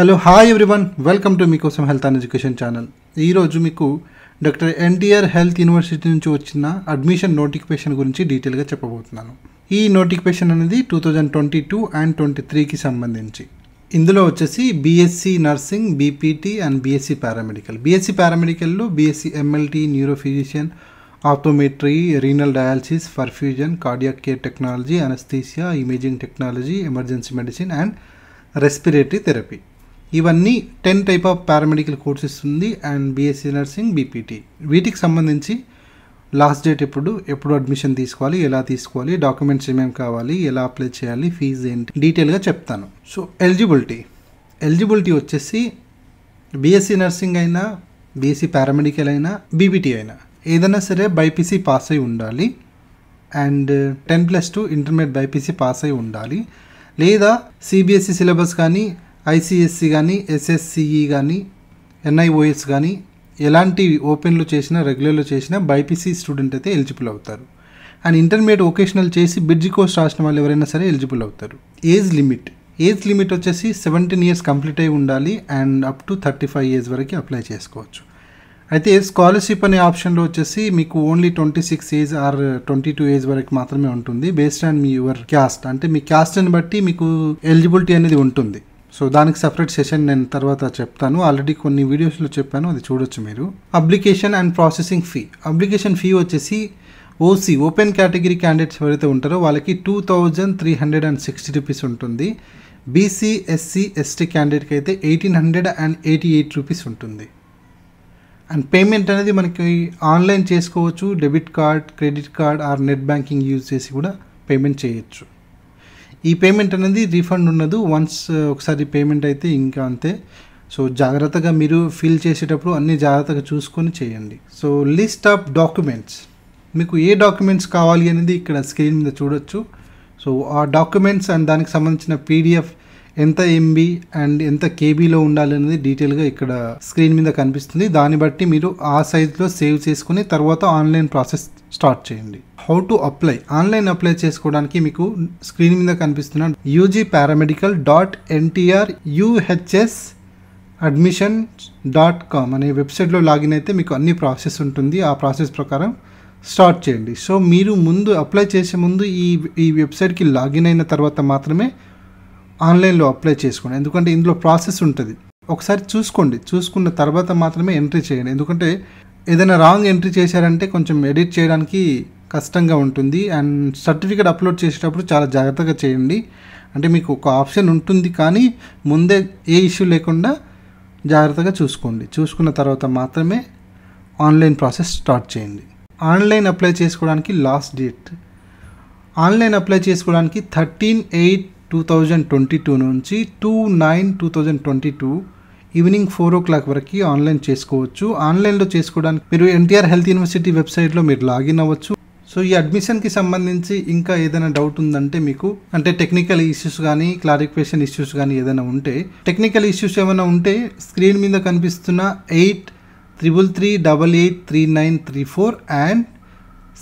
hello hi everyone welcome to మీకోసం health and education channel ఈరోజు మీకు డాక్టర్ ఎన్టీఆర్ హెల్త్ యూనివర్సిటీ నుంచి వచ్చిన అడ్మిషన్ నోటిఫికేషన్ గురించి డీటెయిల్గా చెప్పబోతున్నాను ఈ నోటిఫికేషన్ అనేది two thousand twenty two and twenty త్రీకి సంబంధించి ఇందులో వచ్చేసి BSc nursing BPT and BSc paramedical BSc పారామెడికల్లో BSc MLT neurophysician optometry renal dialysis perfusion cardiac care technology anaesthesia imaging technology emergency medicine and respiratory therapy ఇవన్నీ ten type of paramedical course ఇస్తుంది and BSc nursing BPT వీటికి సంబంధించి last date ఎప్పుడు ఎప్పుడు admission తీసుకోవాలి ఎలా తీసుకోవాలి డాక్యుమెంట్స్ ఏమేమి కావాలి ఎలా అప్లై చేయాలి ఫీజు ఏంటి డీటెయిల్గా చెప్తాను సో ఎలిజిబిలిటీ ఎలిజిబిలిటీ వచ్చేసి బీఎస్సీ నర్సింగ్ అయినా బీఎస్సీ పారామెడికల్ అయినా బీబీటీ అయినా ఏదైనా సరే బైపీసీ పాస్ అయి ఉండాలి and ten plus two intermediate BiPC pass అయి ఉండాలి లేదా సిబిఎస్ఈ సిలబస్ e కానీ ఐసిఎస్సి కానీ ఎస్ఎస్సిఈ కానీ ఎన్ఐఓఎస్ కానీ ఎలాంటి ఓపెన్లో చేసినా రెగ్యులర్లో చేసినా బైపీసీ స్టూడెంట్ అయితే ఎలిజిబుల్ అవుతారు అండ్ ఇంటర్మీడియట్ వొకేషనల్ చేసి బ్రిడ్జ్ కోర్స్ రాసిన వాళ్ళు ఎవరైనా సరే ఎలిజిబుల్ అవుతారు ఏజ్ లిమిట్ ఏజ్ లిమిట్ వచ్చేసి సెవెంటీన్ ఇయర్స్ కంప్లీట్ అయి ఉండాలి and up to thirty five years వరకు అప్లై చేసుకోవచ్చు అయితే స్కాలర్షిప్ అనే ఆప్షన్లో వచ్చేసి మీకు only twenty six age or twenty two age వరకు మాత్రమే ఉంటుంది బేస్డ్ ఆన్ మీ యువర్ క్యాస్ట్ అంటే మీ క్యాస్ట్ని బట్టి మీకు ఎలిజిబిలిటీ అనేది ఉంటుంది సో దానికి సపరేట్ సెషన్ నేను తర్వాత చెప్తాను ఆల్రెడీ కొన్ని వీడియోస్లో చెప్పాను అది చూడొచ్చు మీరు application and processing fee application fee వచ్చేసి ఓసీ ఓపెన్ కేటగిరీ క్యాండిడేట్స్ ఎవరైతే ఉంటారో వాళ్ళకి two thousand three hundred and sixty rupees ఉంటుంది బీసీ ఎస్సీ ఎస్టీ క్యాండిడేట్కి అయితే eighteen hundred and eighty eight rupees ఉంటుంది అండ్ పేమెంట్ అనేది మనకి ఆన్లైన్ చేసుకోవచ్చు debit card credit card or net banking use చేసి కూడా పేమెంట్ చేయొచ్చు ఈ పేమెంట్ అనేది రీఫండ్ ఉండదు వన్స్ ఒకసారి పేమెంట్ అయితే ఇంకా అంతే సో జాగ్రత్తగా మీరు ఫిల్ చేసేటప్పుడు అన్ని జాగ్రత్తగా చూసుకొని చేయండి సో లిస్ట్ ఆఫ్ డాక్యుమెంట్స్ మీకు ఏ డాక్యుమెంట్స్ కావాలి అనేది ఇక్కడ స్క్రీన్ మీద చూడొచ్చు సో ఆ డాక్యుమెంట్స్ అండ్ దానికి సంబంధించిన పీడిఎఫ్ ఎంత ఎంబీ అండ్ ఎంత కేబీలో ఉండాలి అనేది డీటెయిల్గా ఇక్కడ స్క్రీన్ మీద కనిపిస్తుంది దాన్ని బట్టి మీరు ఆ సైజులో సేవ్ చేసుకుని తర్వాత ఆన్లైన్ ప్రాసెస్ స్టార్ట్ చేయండి how to apply online apply చేసుకోవడానికి మీకు స్క్రీన్ మీద కనిపిస్తున్న UG paramedical dot NTR UHS admission dot com అనే వెబ్సైట్లో లాగిన్ అయితే మీకు అన్ని ప్రాసెస్ ఉంటుంది ఆ ప్రాసెస్ ప్రకారం స్టార్ట్ చేయండి సో మీరు ముందు అప్లై చేసే ముందు ఈ ఈ వెబ్సైట్కి లాగిన్ అయిన తర్వాత మాత్రమే ఆన్లైన్లో అప్లై చేసుకోండి ఎందుకంటే ఇందులో ప్రాసెస్ ఉంటుంది ఒకసారి చూసుకోండి చూసుకున్న తర్వాత మాత్రమే ఎంట్రీ చేయండి ఎందుకంటే ఏదైనా రాంగ్ ఎంట్రీ చేశారంటే కొంచెం ఎడిట్ చేయడానికి కష్టంగా ఉంటుంది అండ్ సర్టిఫికేట్ అప్లోడ్ చేసేటప్పుడు చాలా జాగ్రత్తగా చేయండి అంటే మీకు ఒక ఆప్షన్ ఉంటుంది కానీ ముందే ఏ ఇష్యూ లేకుండా జాగ్రత్తగా చూసుకోండి చూసుకున్న తర్వాత మాత్రమే ఆన్లైన్ ప్రాసెస్ స్టార్ట్ చేయండి ఆన్లైన్ అప్లై చేసుకోవడానికి లాస్ట్ డేట్ ఆన్లైన్ అప్లై చేసుకోవడానికి thirteen eight two thousand twenty two నుంచి two nine two thousand twenty two evening four o'clock వరకు ఆన్లైన్ చేసుకోవచ్చు ఆన్లైన్లో చేసుకోవడానికి మీరు ఎన్టీఆర్ హెల్త్ యూనివర్సిటీ వెబ్సైట్లో మీరు లాగిన్ అవ్వచ్చు సో ఈ అడ్మిషన్కి సంబంధించి ఇంకా ఏదైనా డౌట్ ఉందంటే మీకు అంటే టెక్నికల్ ఇష్యూస్ కానీ క్లారిఫికేషన్ ఇష్యూస్ కానీ ఏదైనా ఉంటే టెక్నికల్ ఇష్యూస్ ఏమైనా ఉంటే స్క్రీన్ మీద కనిపిస్తున్న eight triple three double eight three nine three four and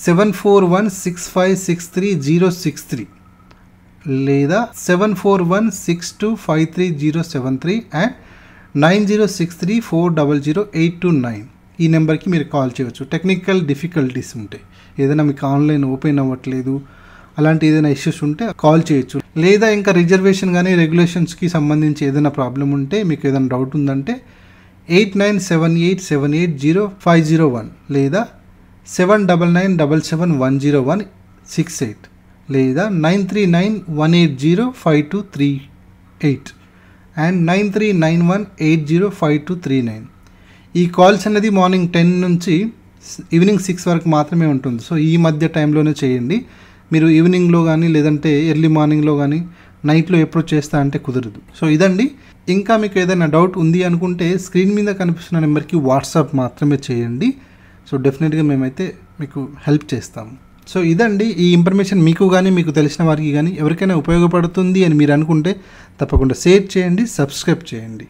seven four one six five six three zero six three లేదా seven four one six two five three zero seven three and nine zero six three four double zero eight two nine ఈ నెంబర్కి మీరు call చేయవచ్చు technical difficulties ఉంటాయి ఏదైనా మీకు online open అవ్వట్లేదు అలాంటి ఏదైనా ఇష్యూస్ ఉంటే కాల్ చేయొచ్చు లేదా ఇంకా రిజర్వేషన్ కానీ రెగ్యులేషన్స్కి సంబంధించి ఏదైనా ప్రాబ్లం ఉంటే మీకు ఏదైనా డౌట్ ఉందంటే eight nine seven eight seven eight zero five zero one లేదా seven double nine double seven one zero one six eight లేదా nine three nine one eight zero five two three eight and nine three nine one eight zero five two three nine ఈ calls అనేది morning ten నుంచి evening six వరకు మాత్రమే ఉంటుంది so ఈ మధ్య టైంలోనే చేయండి మీరు ఈవినింగ్లో కానీ లేదంటే ఎర్లీ మార్నింగ్లో కానీ నైట్లో ఎప్పుడు చేస్తా అంటే కుదరదు సో ఇదండి ఇంకా మీకు ఏదైనా డౌట్ ఉంది అనుకుంటే స్క్రీన్ మీద కనిపిస్తున్న నెంబర్కి వాట్సాప్ మాత్రమే చేయండి సో డెఫినెట్గా మేమైతే మీకు హెల్ప్ చేస్తాము సో ఇదండి ఈ ఇన్ఫర్మేషన్ మీకు కానీ మీకు తెలిసిన వారికి కానీ ఎవరికైనా ఉపయోగపడుతుంది అని మీరు అనుకుంటే తప్పకుండా షేర్ చేయండి సబ్స్క్రైబ్ చేయండి